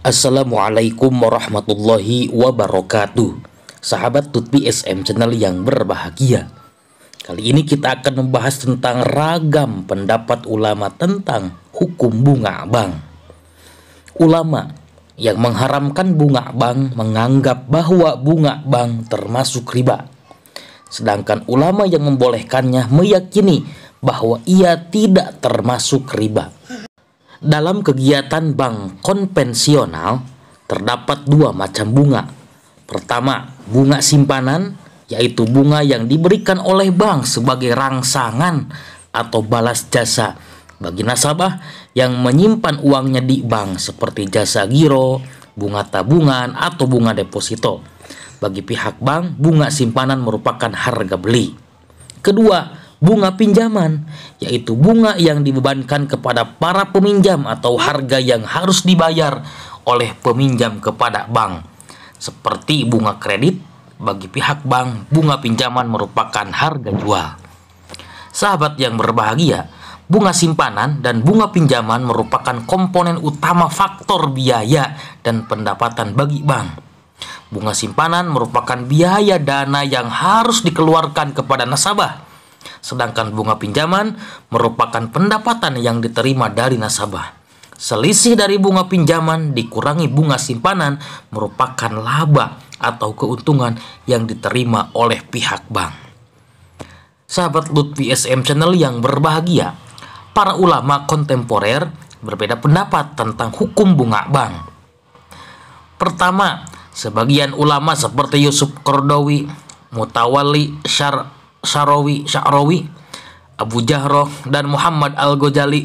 Assalamualaikum warahmatullahi wabarakatuh Sahabat Tutbi SM Channel yang berbahagia Kali ini kita akan membahas tentang ragam pendapat ulama tentang hukum bunga bank. Ulama yang mengharamkan bunga bank menganggap bahwa bunga bank termasuk riba Sedangkan ulama yang membolehkannya meyakini bahwa ia tidak termasuk riba dalam kegiatan bank konvensional, terdapat dua macam bunga. Pertama, bunga simpanan, yaitu bunga yang diberikan oleh bank sebagai rangsangan atau balas jasa bagi nasabah yang menyimpan uangnya di bank seperti jasa giro, bunga tabungan, atau bunga deposito. Bagi pihak bank, bunga simpanan merupakan harga beli. Kedua, bunga pinjaman, yaitu bunga yang dibebankan kepada para peminjam atau harga yang harus dibayar oleh peminjam kepada bank. Seperti bunga kredit, bagi pihak bank, bunga pinjaman merupakan harga jual. Sahabat yang berbahagia, bunga simpanan dan bunga pinjaman merupakan komponen utama faktor biaya dan pendapatan bagi bank. Bunga simpanan merupakan biaya dana yang harus dikeluarkan kepada nasabah Sedangkan bunga pinjaman merupakan pendapatan yang diterima dari nasabah. Selisih dari bunga pinjaman dikurangi bunga simpanan merupakan laba atau keuntungan yang diterima oleh pihak bank. Sahabat Lutfi SM Channel yang berbahagia, para ulama kontemporer berbeda pendapat tentang hukum bunga bank. Pertama, sebagian ulama seperti Yusuf Kordowi, Mutawali Syar Syarawi, Syarawi, Abu Jahroh, dan Muhammad Al-Ghazali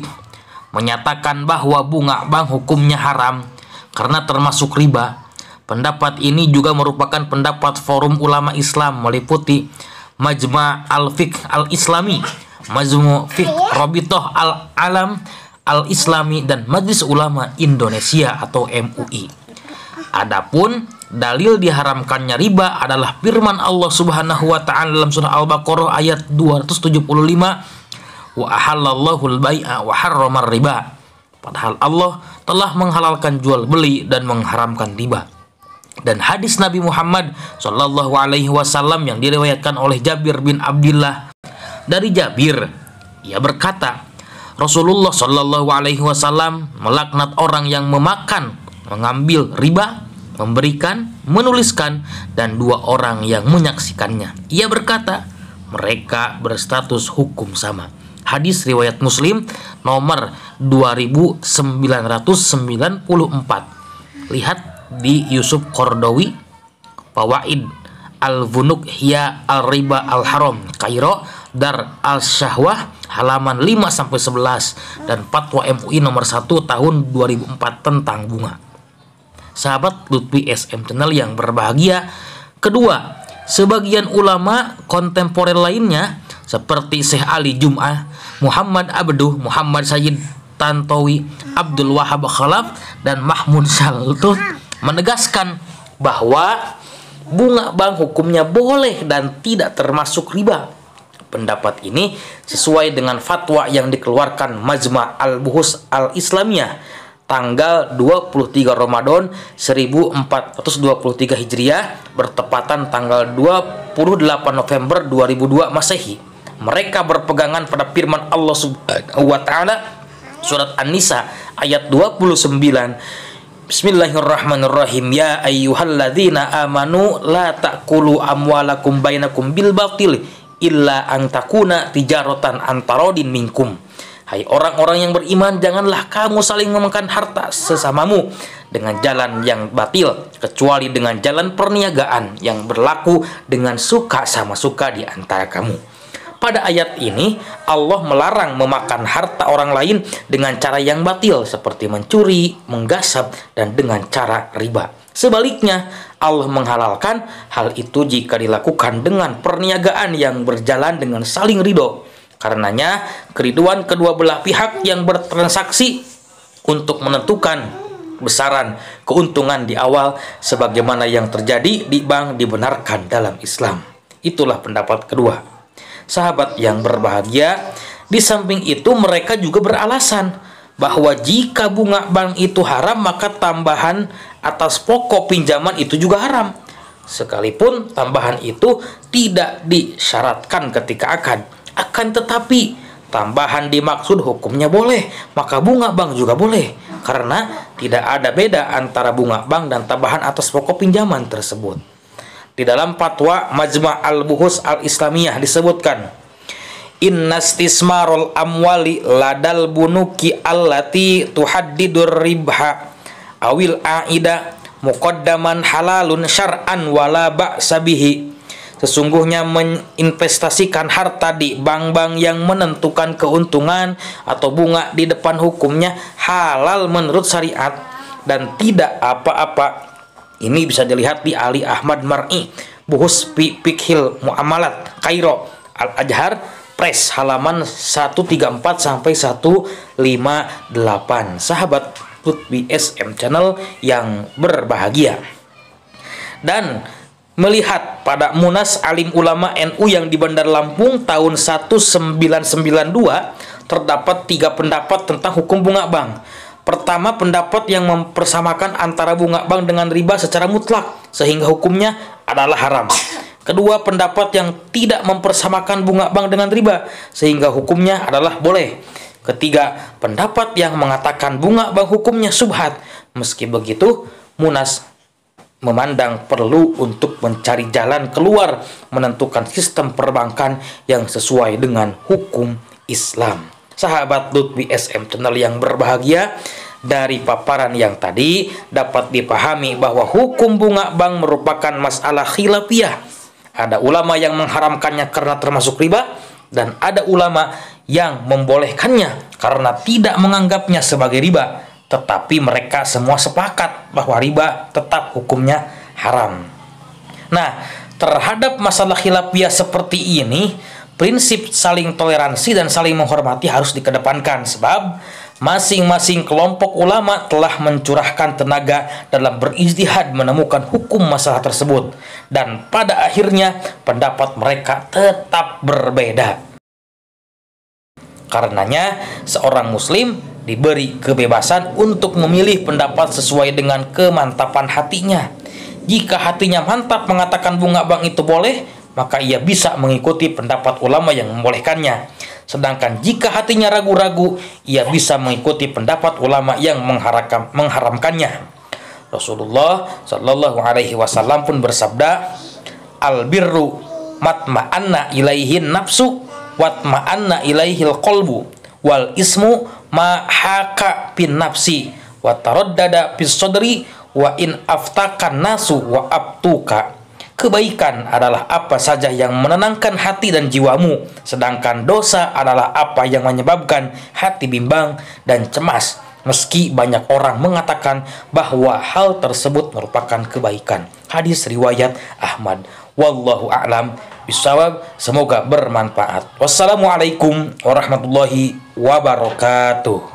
menyatakan bahwa bunga bank hukumnya haram karena termasuk riba. Pendapat ini juga merupakan pendapat Forum Ulama Islam meliputi Majma' Al-Fiqh Al-Islami, Majmu' Fiqh Robitoh Al-Alam Al-Islami dan Majlis Ulama Indonesia atau MUI. Adapun dalil diharamkannya riba adalah firman Allah Subhanahu wa taala dalam surah Al-Baqarah ayat 275 wa ahallallahu al-bai'a wa harrama riba. Padahal Allah telah menghalalkan jual beli dan mengharamkan riba. Dan hadis Nabi Muhammad Shallallahu Alaihi Wasallam yang diriwayatkan oleh Jabir bin Abdullah dari Jabir, ia berkata, Rasulullah Shallallahu Alaihi Wasallam melaknat orang yang memakan, mengambil riba memberikan, menuliskan, dan dua orang yang menyaksikannya. Ia berkata, mereka berstatus hukum sama. Hadis riwayat Muslim nomor 2994. Lihat di Yusuf Kordowi Pawaid al Bunuk Hiya Al-Riba Al-Haram Kairo Dar Al-Syahwah halaman 5 sampai 11 dan fatwa MUI nomor 1 tahun 2004 tentang bunga sahabat Lutfi SM Channel yang berbahagia. Kedua, sebagian ulama kontemporer lainnya seperti Syekh Ali Jum'ah, Muhammad Abduh, Muhammad Sayyid Tantowi, Abdul Wahab Khalaf, dan Mahmud Saltun menegaskan bahwa bunga bank hukumnya boleh dan tidak termasuk riba. Pendapat ini sesuai dengan fatwa yang dikeluarkan Majma' al-Buhus al-Islamiyah tanggal 23 Ramadan 1423 Hijriah bertepatan tanggal 28 November 2002 Masehi. Mereka berpegangan pada firman Allah Subhanahu wa taala surat An-Nisa ayat 29 Bismillahirrahmanirrahim Ya ayyuhalladzina amanu la taqulu amwalakum bainakum bil batil illa takuna tijaratan antarodin minkum Hai orang-orang yang beriman, janganlah kamu saling memakan harta sesamamu dengan jalan yang batil, kecuali dengan jalan perniagaan yang berlaku dengan suka sama suka di antara kamu. Pada ayat ini, Allah melarang memakan harta orang lain dengan cara yang batil, seperti mencuri, menggasap, dan dengan cara riba. Sebaliknya, Allah menghalalkan hal itu jika dilakukan dengan perniagaan yang berjalan dengan saling ridho Karenanya, keriduan kedua belah pihak yang bertransaksi untuk menentukan besaran keuntungan di awal sebagaimana yang terjadi di bank dibenarkan dalam Islam. Itulah pendapat kedua. Sahabat yang berbahagia, di samping itu mereka juga beralasan bahwa jika bunga bank itu haram maka tambahan atas pokok pinjaman itu juga haram. Sekalipun tambahan itu tidak disyaratkan ketika akan akan tetapi, tambahan dimaksud hukumnya boleh, maka bunga bank juga boleh. Karena tidak ada beda antara bunga bank dan tambahan atas pokok pinjaman tersebut. Di dalam fatwa Majma' al-Buhus al-Islamiyah disebutkan, Innastismarul amwali ladal bunuki allati tuhaddidur ribha awil aida muqaddaman halalun syar'an wala ba'sabihi sesungguhnya menginvestasikan harta di bank-bank yang menentukan keuntungan atau bunga di depan hukumnya halal menurut syariat dan tidak apa-apa. Ini bisa dilihat di Ali Ahmad Mar'i, Buhus Pikhil Muamalat, Kairo, al ajhar press halaman 134 sampai 158. Sahabat Put M Channel yang berbahagia. Dan melihat pada Munas Alim Ulama NU yang di Bandar Lampung tahun 1992 terdapat tiga pendapat tentang hukum bunga bank. Pertama, pendapat yang mempersamakan antara bunga bank dengan riba secara mutlak sehingga hukumnya adalah haram. Kedua, pendapat yang tidak mempersamakan bunga bank dengan riba sehingga hukumnya adalah boleh. Ketiga, pendapat yang mengatakan bunga bank hukumnya subhat. Meski begitu, Munas memandang perlu untuk mencari jalan keluar menentukan sistem perbankan yang sesuai dengan hukum Islam. Sahabat Lutfi SM Channel yang berbahagia, dari paparan yang tadi dapat dipahami bahwa hukum bunga bank merupakan masalah khilafiyah. Ada ulama yang mengharamkannya karena termasuk riba dan ada ulama yang membolehkannya karena tidak menganggapnya sebagai riba tetapi mereka semua sepakat bahwa riba tetap hukumnya haram. Nah, terhadap masalah khilafiyah seperti ini, prinsip saling toleransi dan saling menghormati harus dikedepankan sebab masing-masing kelompok ulama telah mencurahkan tenaga dalam berijtihad menemukan hukum masalah tersebut dan pada akhirnya pendapat mereka tetap berbeda. Karenanya, seorang muslim diberi kebebasan untuk memilih pendapat sesuai dengan kemantapan hatinya. Jika hatinya mantap mengatakan bunga bank itu boleh, maka ia bisa mengikuti pendapat ulama yang membolehkannya. Sedangkan jika hatinya ragu-ragu, ia bisa mengikuti pendapat ulama yang mengharamkan, mengharamkannya. Rasulullah Shallallahu Alaihi Wasallam pun bersabda, al birru matma anna ilaihin nafsu watma anna ilaihil kolbu wal ismu mahaka pin nafsi wa taraddada sadri wa in aftakan nasu wa abtuka Kebaikan adalah apa saja yang menenangkan hati dan jiwamu, sedangkan dosa adalah apa yang menyebabkan hati bimbang dan cemas. Meski banyak orang mengatakan bahwa hal tersebut merupakan kebaikan. Hadis riwayat Ahmad. Wallahu a'lam bisawab semoga bermanfaat wassalamualaikum warahmatullahi wabarakatuh